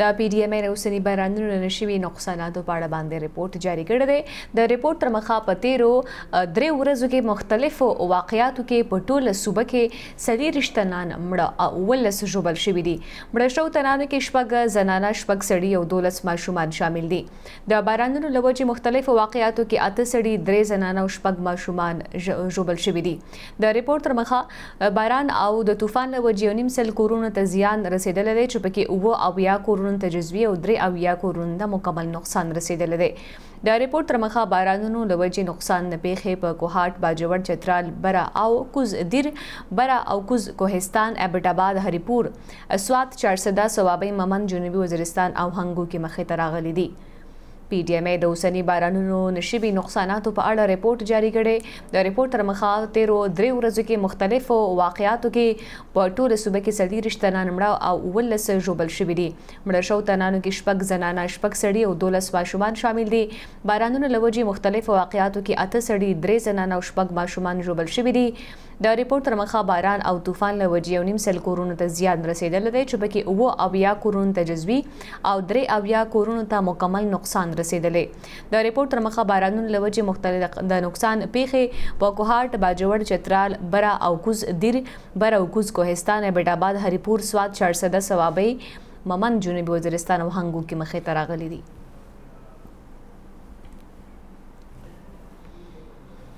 د پی ډی ایم ای اوسنی بیرانونو نشوي نقصاناتو په اړه باندې ریپورت جاری کړی دی د ریپورت تر مخه په تیرو درې ورځو کې مختلفو واقعیاتو کې په ټوله صوبه کې سړي رښتنان مړه او ولس ژوبل شوي دي مړه شو تنانو کې شپږ زنانه شپږ سړي او دولس ماشومان شامل دي د بیرانونو لوجې مختلفو واقعیاتو کې اته سړي درې زنانه او شپږ ماشومان ژوبل شوي دي د ریپورت تر مخه باران او د طوفان لوجې نیم سل کورونو ته زیان رسیدل دی چې پکې اوه او اویا کورونو ته جزوی او درې اویا کورونو ته مکمل نقصان رسیدلی دی د ریپورت تر مخه بارانونو لوجې نقصان نه پیښې په کوهات باجوړ چترال برا او کوز دیر برا او کوز کوهستان ابټ آباد هریپور اسوات 410 سوابي ممن جنوبي وزیرستان او هنګو کې مخې ته راغلي دي پی ډی ایم ای د اوسنی بارانونو نشيبي نقصاناتو په اړه ریپورت جاری کړي د ریپورت تر مخه تیرو درې ورځو کې مختلفو واقعیاتو کې په ټول صوبه کې سړي رښتنان مړه او ولس جوبل شوي دي مړه شو تنانو کې شپږ زنانه شپږ سړي او دولس ماشومان شامل دي بارانونو لوجي مختلفو واقعیاتو کې اته سړي درې زنانه او شپږ ماشومان جوبل شوي دي د ریپورت تر مخه باران او طوفان له وجې یو نیم سل کورونو ته زیان رسیدل دی چې پکې اوه اویا کورونو ته جزوي او درې اویا کورونو ته مکمل نقصان رسیدلې د ریپورت تر مخه بارانونو له وجې مختلف د نقصان پیښې په کوهات باجوړ چترال برا او کوز دیر برا او کوز کوهستان بیت آباد هریپور سواد 410 سوابي ممن جنوبي وزیرستان او هنګو کې مخې ته راغلي دي